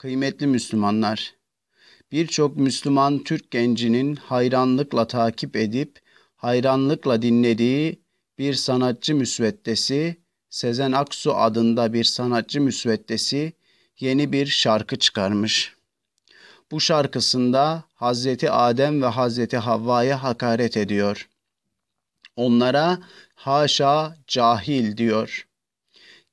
Kıymetli Müslümanlar, birçok Müslüman Türk gencinin hayranlıkla takip edip hayranlıkla dinlediği bir sanatçı müsveddesi, Sezen Aksu adında bir sanatçı müsveddesi yeni bir şarkı çıkarmış. Bu şarkısında Hazreti Adem ve Hazreti Havva'ya hakaret ediyor. Onlara haşa cahil diyor.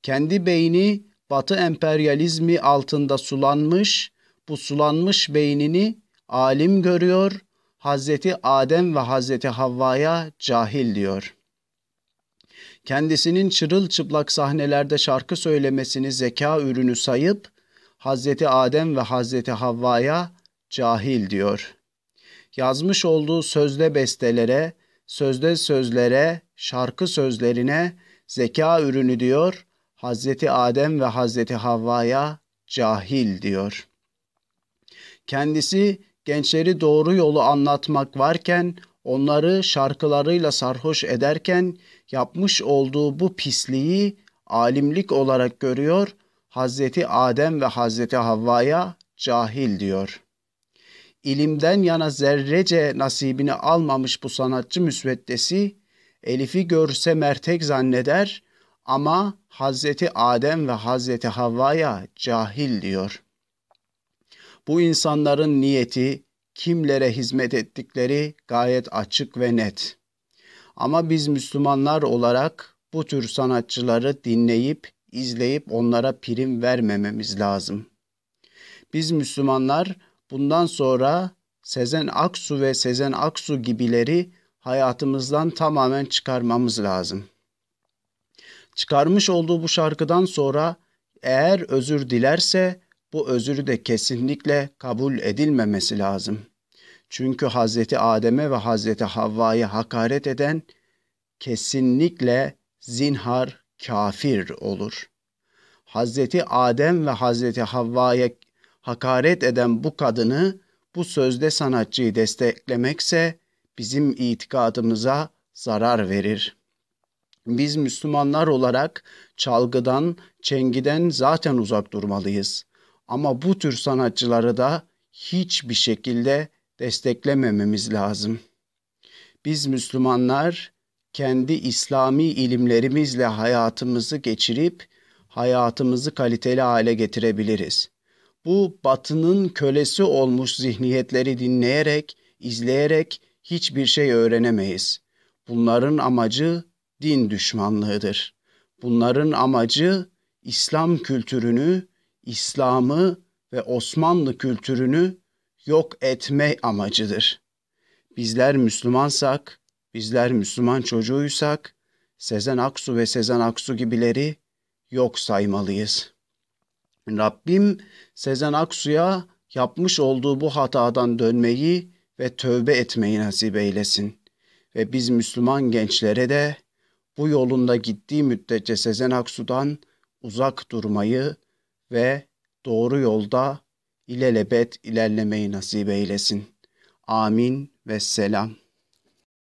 Kendi beyni Batı emperyalizmi altında sulanmış, bu sulanmış beynini alim görüyor, Hazreti Adem ve Hazreti Havva'ya cahil diyor. Kendisinin çırılçıplak sahnelerde şarkı söylemesini zeka ürünü sayıp Hazreti Adem ve Hazreti Havva'ya cahil diyor. Yazmış olduğu sözde bestelere, sözde sözlere, şarkı sözlerine zeka ürünü diyor. Hazreti Adem ve Hazreti Havva'ya cahil diyor. Kendisi gençleri doğru yolu anlatmak varken, onları şarkılarıyla sarhoş ederken yapmış olduğu bu pisliği alimlik olarak görüyor. Hazreti Adem ve Hazreti Havva'ya cahil diyor. İlimden yana zerrece nasibini almamış bu sanatçı müsveddesi, Elif'i görse mertek zanneder, ama Hazreti Adem ve Hazreti Havva'ya cahil diyor. Bu insanların niyeti, kimlere hizmet ettikleri gayet açık ve net. Ama biz Müslümanlar olarak bu tür sanatçıları dinleyip, izleyip onlara prim vermememiz lazım. Biz Müslümanlar bundan sonra Sezen Aksu ve Sezen Aksu gibileri hayatımızdan tamamen çıkarmamız lazım.'' Çıkarmış olduğu bu şarkıdan sonra eğer özür dilerse bu özürü de kesinlikle kabul edilmemesi lazım. Çünkü Hazreti Adem'e ve Hazreti Havva'yı hakaret eden kesinlikle zinhar kafir olur. Hazreti Adem ve Hazreti Havva'ya hakaret eden bu kadını bu sözde sanatçıyı desteklemekse bizim itikadımıza zarar verir. Biz Müslümanlar olarak çalgıdan, çengiden zaten uzak durmalıyız. Ama bu tür sanatçıları da hiçbir şekilde desteklemememiz lazım. Biz Müslümanlar kendi İslami ilimlerimizle hayatımızı geçirip hayatımızı kaliteli hale getirebiliriz. Bu batının kölesi olmuş zihniyetleri dinleyerek, izleyerek hiçbir şey öğrenemeyiz. Bunların amacı din düşmanlığıdır. Bunların amacı İslam kültürünü, İslam'ı ve Osmanlı kültürünü yok etme amacıdır. Bizler Müslümansak, bizler Müslüman çocuğuysak Sezen Aksu ve Sezen Aksu gibileri yok saymalıyız. Rabbim Sezen Aksu'ya yapmış olduğu bu hatadan dönmeyi ve tövbe etmeyi nasip eylesin. Ve biz Müslüman gençlere de bu yolunda gittiği müddetçe Sezen Aksu'dan uzak durmayı ve doğru yolda ilelebet ilerlemeyi nasip eylesin. Amin ve selam.